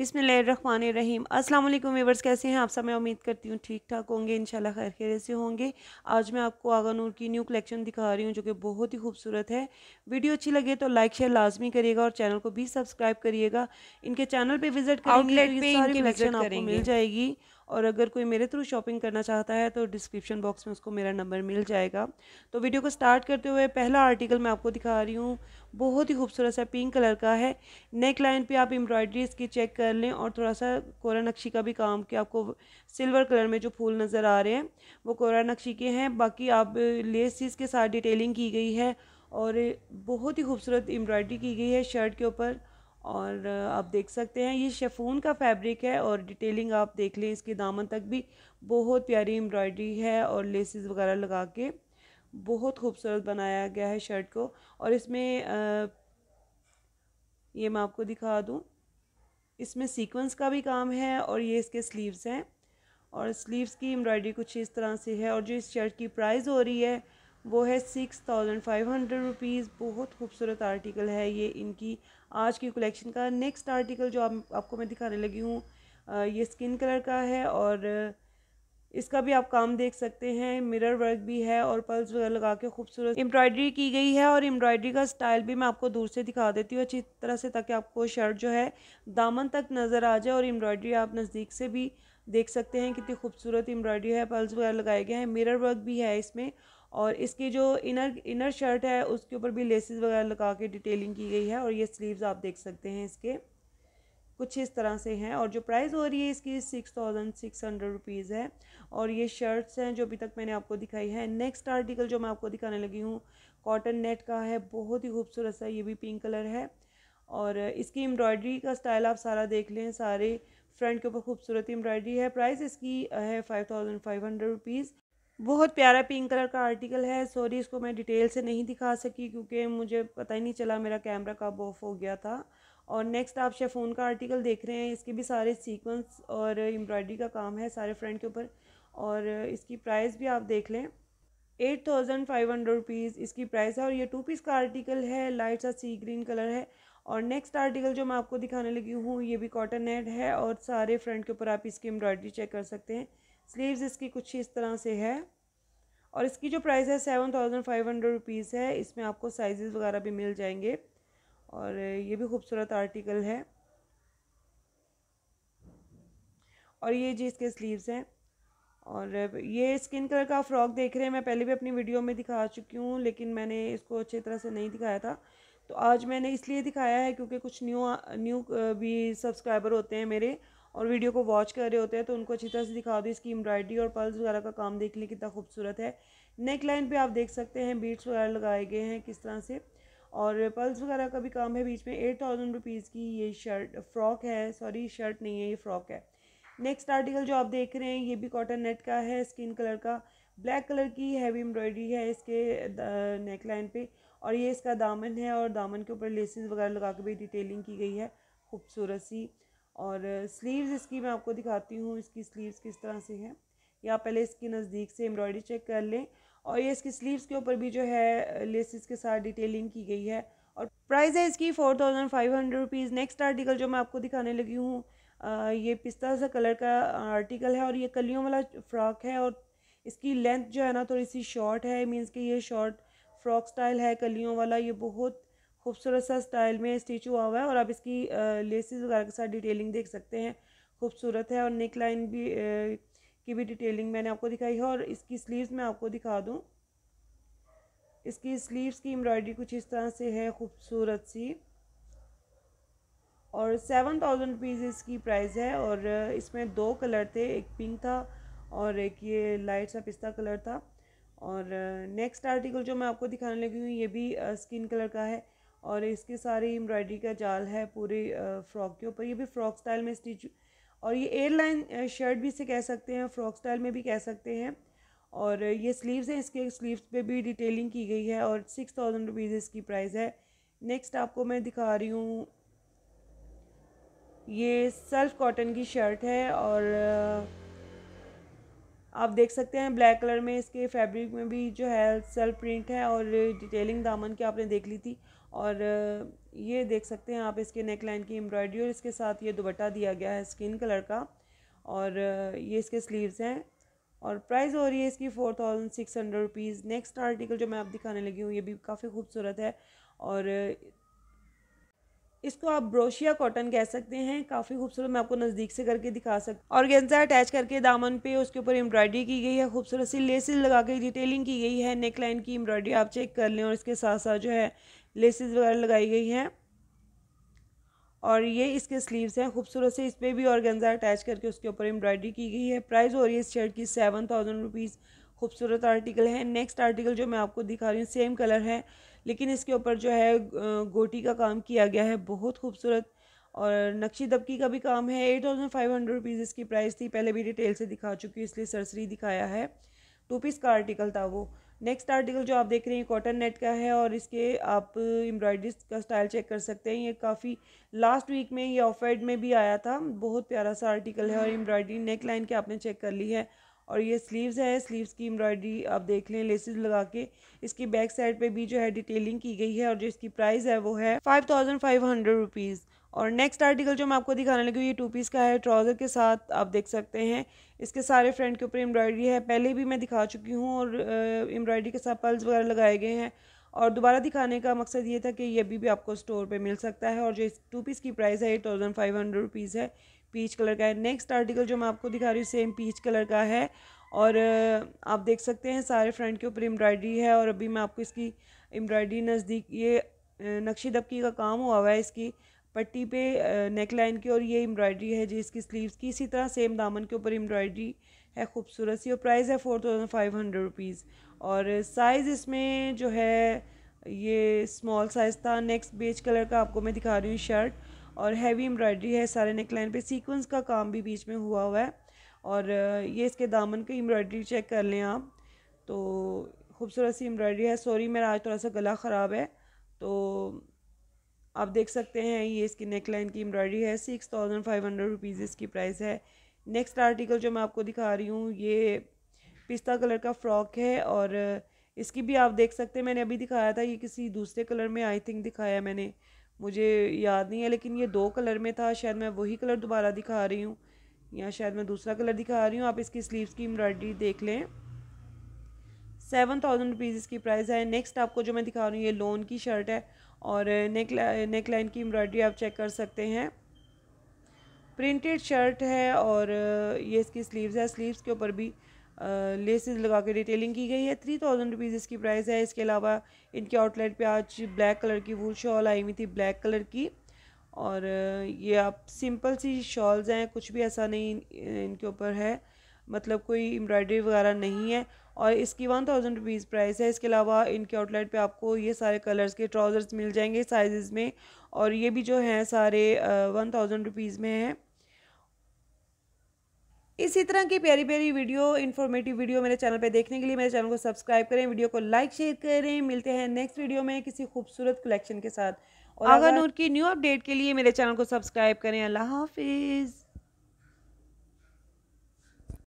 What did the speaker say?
बिसमीम अस्सलाम वालेकुम व्यूवर्स कैसे हैं आप सब मैं उम्मीद करती हूँ ठीक ठाक होंगे इंशाल्लाह खैर खैर से होंगे आज मैं आपको आगा नूर की न्यू कलेक्शन दिखा रही हूँ जो कि बहुत ही खूबसूरत है वीडियो अच्छी लगे तो लाइक शेयर लाजमी करिएगा और चैनल को भी सब्सक्राइब करिएगा इनके चैनल पर विजिट करेंगे तो सारी कलेक्शन आपको मिल जाएगी और अगर कोई मेरे थ्रू शॉपिंग करना चाहता है तो डिस्क्रिप्शन बॉक्स में उसको मेरा नंबर मिल जाएगा तो वीडियो को स्टार्ट करते हुए पहला आर्टिकल मैं आपको दिखा रही हूँ बहुत ही खूबसूरत सा पिंक कलर का है नेक लाइन पर आप एम्ब्रॉयडरी इसकी चेक कर लें और थोड़ा सा कोरा नक्शी का भी काम कि आपको सिल्वर कलर में जो फूल नज़र आ रहे हैं वो कोरा नक्शी के हैं बाकी आप लेस चीज़ के साथ डिटेलिंग की गई है और बहुत ही खूबसूरत एम्ब्रॉयडरी की गई है शर्ट के ऊपर और आप देख सकते हैं ये शेफून का फैब्रिक है और डिटेलिंग आप देख लें इसके दामन तक भी बहुत प्यारी एम्ब्रॉयडरी है और लेसिस वगैरह लगा के बहुत खूबसूरत बनाया गया है शर्ट को और इसमें आ, ये मैं आपको दिखा दूँ इसमें सीक्वेंस का भी काम है और ये इसके स्लीव्स हैं और स्लीव्स की एम्ब्रॉयडरी कुछ इस तरह से है और जो इस शर्ट की प्राइस हो रही है वो है six thousand five hundred rupees बहुत खूबसूरत आर्टिकल है ये इनकी आज की कलेक्शन का नेक्स्ट आर्टिकल जो आप, आपको मैं दिखाने लगी हूँ ये स्किन कलर का है और इसका भी आप काम देख सकते हैं मिरर वर्क भी है और पल्स वगैरह लगा के खूबसूरत एम्ब्रॉयडरी की गई है और एम्ब्रॉयडरी का स्टाइल भी मैं आपको दूर से दिखा देती हूँ अच्छी तरह से ताकि आपको शर्ट जो है दामन तक नज़र आ जाए और एम्ब्रॉयडरी आप नज़दीक से भी देख सकते हैं कितनी खूबसूरत एम्ब्रॉयडरी है पल्स वगैरह लगाए गए हैं मिरर वर्क भी है इसमें और इसकी जो इनर इनर शर्ट है उसके ऊपर भी लेसेस वगैरह लगा के डिटेलिंग की गई है और ये स्लीव्स आप देख सकते हैं इसके कुछ इस तरह से हैं और जो प्राइस हो रही है इसकी six thousand six hundred rupees है और ये शर्ट्स हैं जो अभी तक मैंने आपको दिखाई है नेक्स्ट आर्टिकल जो मैं आपको दिखाने लगी हूँ कॉटन नेट का है बहुत ही खूबसूरत सा ये भी पिंक कलर है और इसकी एम्ब्रॉयडरी का स्टाइल आप सारा देख लें सारे फ्रंट के ऊपर खूबसूरत एम्ब्रॉयडरी है प्राइस इसकी है five thousand five hundred rupees बहुत प्यारा पिंक कलर का आर्टिकल है सॉरी इसको मैं डिटेल से नहीं दिखा सकी क्योंकि मुझे पता ही नहीं चला मेरा कैमरा कब ऑफ हो गया था और नेक्स्ट आप शेफोन का आर्टिकल देख रहे हैं इसके भी सारे सीक्वेंस और एम्ब्रॉयडरी का काम है सारे फ्रंट के ऊपर और इसकी प्राइस भी आप देख लें eight thousand five hundred rupees इसकी प्राइस है और ये टू पीस का आर्टिकल है लाइट सा सी ग्रीन कलर है और नेक्स्ट आर्टिकल जो मैं आपको दिखाने लगी हूँ ये भी कॉटन नेट है और सारे फ्रंट के ऊपर आप इसकी एम्ब्रॉयडरी चेक कर सकते हैं स्लीव्स इसकी कुछ इस तरह से है और इसकी जो प्राइस है seven thousand five hundred rupees है इसमें आपको साइज़ वगैरह भी मिल जाएंगे और ये भी खूबसूरत आर्टिकल है और ये जी इसके स्लीव्स हैं और ये स्किन कलर का फ्रॉक देख रहे हैं मैं पहले भी अपनी वीडियो में दिखा चुकी हूँ लेकिन मैंने इसको अच्छी तरह से नहीं दिखाया था तो आज मैंने इसलिए दिखाया है क्योंकि कुछ न्यू न्यू भी सब्सक्राइबर होते हैं मेरे और वीडियो को वॉच कर रहे होते हैं तो उनको अच्छी तरह से दिखा दो इसकी एम्ब्रॉयडरी और पर्ल्स वगैरह का काम देख कितना खूबसूरत है नेक लाइन पे आप देख सकते हैं बीट्स वगैरह लगाए गए हैं किस तरह से और पल्स वगैरह का भी काम है बीच में एट थाउजेंड रुपीज़ की ये शर्ट फ्रॉक है सॉरी शर्ट नहीं है ये फ़्रॉक है नेक्स्ट आर्टिकल जो आप देख रहे हैं ये भी कॉटन नेट का है स्किन कलर का ब्लैक कलर की हैवी एम्ब्रॉयडरी है इसके नेक लाइन पे और ये इसका दामन है और दामन के ऊपर लेसिस वगैरह लगा के भी डिटेलिंग की गई है खूबसूरत सी और स्लीव्स इसकी मैं आपको दिखाती हूँ इसकी स्लीव्स किस तरह से हैं या पहले इसकी नज़दीक से एम्ब्रॉयडरी चेक कर लें और ये इसकी स्लीव्स के ऊपर भी जो है लेसिस के साथ डिटेलिंग की गई है और प्राइस है इसकी four thousand five hundred rupees next article जो मैं आपको दिखाने लगी हूँ ये पिस्ता सा कलर का आर्टिकल है और ये कलियों वाला फ्रॉक है और इसकी लेंथ जो है ना थोड़ी सी शॉर्ट है मीन्स कि ये शॉर्ट फ्रॉक स्टाइल है कलियों वाला ये बहुत खूबसूरत सा स्टाइल में स्टिच हुआ हुआ है और आप इसकी लेसिस वगैरह के साथ डिटेलिंग देख सकते हैं खूबसूरत है और नेक लाइन भी की भी डिटेलिंग मैंने आपको दिखाई है और इसकी स्लीव्स मैं आपको दिखा दूँ इसकी स्लीव्स की एम्ब्रॉयडरी कुछ इस तरह से है खूबसूरत सी और सेवन थाउजेंड रुपीज़ इसकी प्राइस है और इसमें दो कलर थे एक पिंक था और एक ये लाइट सा पिस्ता कलर था और नेक्स्ट आर्टिकल जो मैं आपको दिखाने लगी हूँ ये भी स्किन कलर का है और इसके सारे एम्ब्रॉयडरी का जाल है पूरे फ्रॉक के ऊपर ये भी फ्रॉक स्टाइल में स्टिच और ये एयर लाइन शर्ट भी इसे कह सकते हैं फ्रॉक स्टाइल में भी कह सकते हैं और ये स्लीव्स हैं इसके स्लीव्स पे भी डिटेलिंग की गई है और सिक्स थाउजेंड रुपीज़ इसकी प्राइस है नेक्स्ट आपको मैं दिखा रही हूँ ये सेल्फ कॉटन की शर्ट है और आप देख सकते हैं ब्लैक कलर में इसके फैब्रिक में भी जो है सेल्फ प्रिंट है और डिटेलिंग दामन की आपने देख ली थी और ये देख सकते हैं आप इसके नेक लाइन की एम्ब्रॉयडरी और इसके साथ ये दुबट्टा दिया गया है स्किन कलर का और ये इसके स्लीव्स हैं और प्राइस हो रही है इसकी four thousand six hundred rupees next article जो मैं आप दिखाने लगी हूँ ये भी काफ़ी खूबसूरत है और इसको आप ब्रोशिया कॉटन कह सकते हैं काफ़ी खूबसूरत मैं आपको नज़दीक से करके दिखा सकती और गेंजा अटैच करके दामन पे उसके ऊपर एम्ब्रॉयडरी की गई है खूबसूरत सी लेसेस लगा के डिटेलिंग की गई है नेक लाइन की एम्ब्रॉयडरी आप चेक कर लें और इसके साथ साथ जो है लेसेस वगैरह लगाई गई हैं और ये इसके स्लीव्स हैं खूबसूरत से इस पर भी और अटैच करके उसके ऊपर एम्ब्रॉयडरी की गई है प्राइस हो रही है इस शर्ट की सेवन थाउजेंड रुपीज़ खूबसूरत आर्टिकल है नेक्स्ट आर्टिकल जो मैं आपको दिखा रही हूँ सेम कलर है लेकिन इसके ऊपर जो है गोटी का काम किया गया है बहुत खूबसूरत और नक्शी दबकी का भी काम है eight thousand five hundred rupees इसकी प्राइस थी पहले भी डिटेल से दिखा चुकी हूँ इसलिए सरसरी दिखाया है टू पीस का आर्टिकल था वो नेक्स्ट आर्टिकल जो आप देख रहे हैं कॉटन नेट का है और इसके आप एम्ब्रॉयडरी का स्टाइल चेक कर सकते हैं ये काफ़ी लास्ट वीक में ये एड में भी आया था बहुत प्यारा सा आर्टिकल है और एम्ब्रॉयडरी नेक लाइन के आपने चेक कर ली है और ये स्लीव्स है स्लीव्स की एम्ब्रॉयडरी आप देख लें लेसेस लगा के इसकी बैक साइड पे भी जो है डिटेलिंग की गई है और जो इसकी प्राइस है वो है five thousand five hundred rupees और नेक्स्ट आर्टिकल जो मैं आपको दिखाने लगी ये टू पीस का है ट्राउज़र के साथ आप देख सकते हैं इसके सारे फ्रंट के ऊपर एम्ब्रॉयडरी है पहले भी मैं दिखा चुकी हूँ और एम्ब्रॉयडरी के साथ पल्स वगैरह लगाए गए हैं और दोबारा दिखाने का मकसद ये था कि ये अभी भी आपको स्टोर पे मिल सकता है और जो इस टू पीस की प्राइस है eight thousand five hundred rupees है पीच कलर का है नेक्स्ट आर्टिकल जो मैं आपको दिखा रही हूँ सेम पीच कलर का है और आप देख सकते हैं सारे फ्रंट के ऊपर एम्ब्रॉयडरी है और अभी मैं आपको इसकी एम्ब्रॉयडरी नज़दीक ये नक्शी दबकी का काम हुआ हुआ है इसकी पट्टी पे नेक लाइन की और ये एम्ब्रॉयडरी है जी इसकी स्लीव्स की इसी तरह सेम दामन के ऊपर एम्ब्रॉयडरी है खूबसूरत सी और प्राइस है four thousand five hundred rupees और साइज़ इसमें जो है ये स्मॉल साइज़ था नेक्स्ट बेज कलर का आपको मैं दिखा रही हूँ शर्ट और हैवी एम्ब्रॉयडरी है सारे नेकलाइन पे सीक्वेंस का काम भी बीच में हुआ हुआ है और ये इसके दामन की एम्ब्रॉयडरी चेक कर लें आप तो खूबसूरत सी एम्ब्रॉयडरी है सॉरी मेरा आज थोड़ा सा गला ख़राब है तो आप देख सकते हैं ये इसकी नेकलाइन की एम्ब्रॉयडरी है six thousand five hundred rupees इसकी प्राइस है नेक्स्ट आर्टिकल जो मैं आपको दिखा रही हूँ ये पिस्ता कलर का फ्रॉक है और इसकी भी आप देख सकते हैं मैंने अभी दिखाया था ये किसी दूसरे कलर में आई थिंक दिखाया मैंने मुझे याद नहीं है लेकिन ये दो कलर में था शायद मैं वही कलर दोबारा दिखा रही हूँ या शायद मैं दूसरा कलर दिखा रही हूँ आप इसकी स्लीव्स की एम्ब्रॉयडरी देख लें सेवन थाउजेंड रुपीज़ इसकी प्राइस है नेक्स्ट आपको जो मैं दिखा रही हूँ ये लोन की शर्ट है और नेक नेक लाइन की एम्ब्रॉयडरी आप चेक कर सकते हैं प्रिंटेड शर्ट है और ये इसकी स्लीव्स है स्लीव्स के ऊपर भी लेसेस लगा के डिटेलिंग की गई है थ्री थाउजेंड रुपीज़ इसकी प्राइस है इसके अलावा इनके आउटलेट पे आज ब्लैक कलर की वूल शॉल आई हुई थी ब्लैक कलर की और ये आप सिंपल सी शॉल्स हैं कुछ भी ऐसा नहीं इनके ऊपर है मतलब कोई एम्ब्रॉयडरी वगैरह नहीं है और इसकी वन थाउजेंड रुपीज़ प्राइस है इसके अलावा इनके आउटलेट पे आपको ये सारे कलर्स के ट्राउज़र्स मिल जाएंगे साइजेस में और ये भी जो हैं सारे वन थाउजेंड रुपीज़ में हैं इसी तरह की प्यारी प्यारी वीडियो इन्फॉर्मेटिव वीडियो मेरे चैनल पर देखने के लिए मेरे चैनल को सब्सक्राइब करें वीडियो को लाइक शेयर करें मिलते हैं नेक्स्ट वीडियो में किसी खूबसूरत कलेक्शन के साथ और आगा नूर की न्यू अपडेट के लिए मेरे चैनल को सब्सक्राइब करें अल्लाह हाफिज़